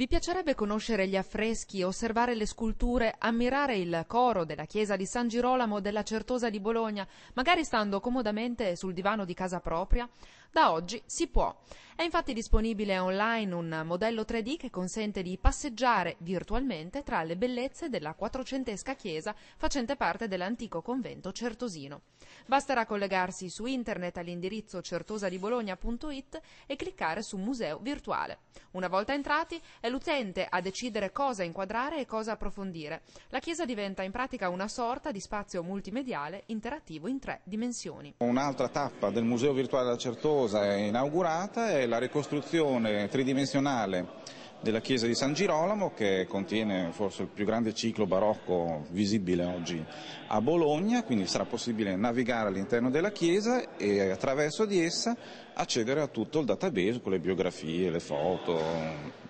Vi piacerebbe conoscere gli affreschi, osservare le sculture, ammirare il coro della chiesa di San Girolamo della Certosa di Bologna, magari stando comodamente sul divano di casa propria? Da oggi si può. È infatti disponibile online un modello 3D che consente di passeggiare virtualmente tra le bellezze della quattrocentesca chiesa facente parte dell'antico convento certosino. Basterà collegarsi su internet all'indirizzo certosadibologna.it e cliccare su museo virtuale. Una volta entrati è l'utente a decidere cosa inquadrare e cosa approfondire. La chiesa diventa in pratica una sorta di spazio multimediale interattivo in tre dimensioni. Un'altra tappa del Museo Virtuale della Certosa è inaugurata, è la ricostruzione tridimensionale della chiesa di San Girolamo che contiene forse il più grande ciclo barocco visibile oggi a Bologna, quindi sarà possibile navigare all'interno della chiesa e attraverso di essa accedere a tutto il database con le biografie, le foto,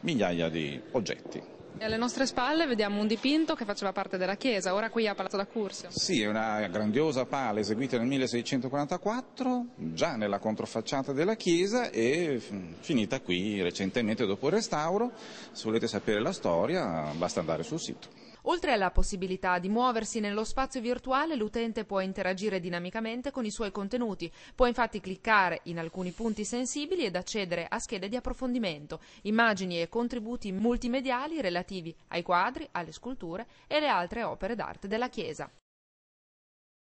migliaia di oggetti alle nostre spalle vediamo un dipinto che faceva parte della chiesa, ora qui a Palazzo da Cursio. Sì, è una grandiosa pala eseguita nel 1644, già nella controfacciata della chiesa e mm, finita qui recentemente dopo il restauro. Se volete sapere la storia basta andare sul sito. Oltre alla possibilità di muoversi nello spazio virtuale, l'utente può interagire dinamicamente con i suoi contenuti, può infatti cliccare in alcuni punti sensibili ed accedere a schede di approfondimento, immagini e contributi multimediali relativi ai quadri, alle sculture e alle altre opere d'arte della Chiesa.